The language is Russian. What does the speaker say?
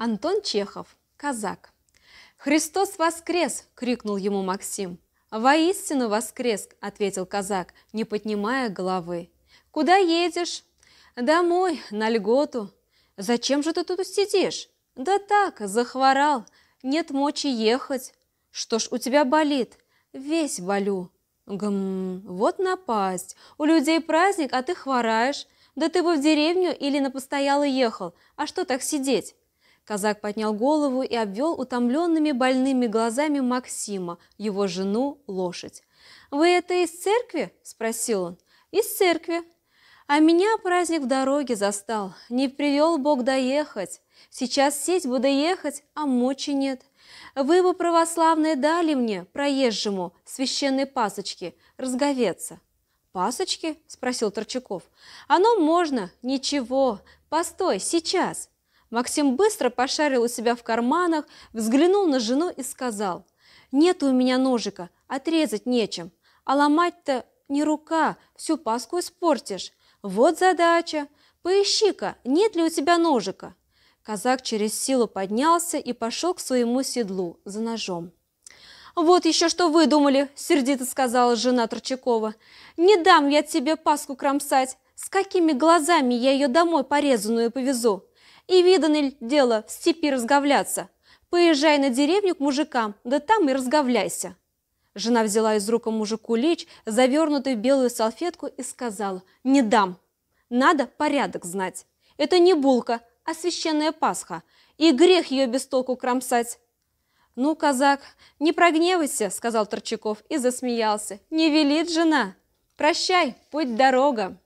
Антон Чехов, казак. «Христос воскрес!» – крикнул ему Максим. «Воистину воскрес!» – ответил казак, не поднимая головы. «Куда едешь?» «Домой, на льготу». «Зачем же ты тут сидишь?» «Да так, захворал. Нет мочи ехать». «Что ж у тебя болит?» «Весь болю». «Гм, вот напасть. У людей праздник, а ты хвораешь. Да ты бы в деревню или на постоялый ехал. А что так сидеть?» Казак поднял голову и обвел утомленными больными глазами Максима, его жену, лошадь. «Вы это из церкви?» – спросил он. «Из церкви». «А меня праздник в дороге застал. Не привел Бог доехать. Сейчас сесть буду ехать, а мочи нет. Вы бы православные дали мне, проезжему, священной пасочки, разговеться». «Пасочки?» – спросил Торчаков. «Оно можно. Ничего. Постой, сейчас. Максим быстро пошарил у себя в карманах, взглянул на жену и сказал, «Нет у меня ножика, отрезать нечем, а ломать-то не рука, всю паску испортишь. Вот задача, поищи-ка, нет ли у тебя ножика?» Казак через силу поднялся и пошел к своему седлу за ножом. «Вот еще что выдумали!» – сердито сказала жена Торчакова. «Не дам я тебе паску кромсать! С какими глазами я ее домой порезанную повезу?» И видано ли дело в степи разговляться? Поезжай на деревню к мужикам, да там и разговляйся». Жена взяла из рук мужику лич, завернутый в белую салфетку, и сказала «Не дам. Надо порядок знать. Это не булка, а священная Пасха, и грех ее без толку кромсать». «Ну, казак, не прогневайся», — сказал Торчаков и засмеялся. «Не велит жена. Прощай, путь дорога».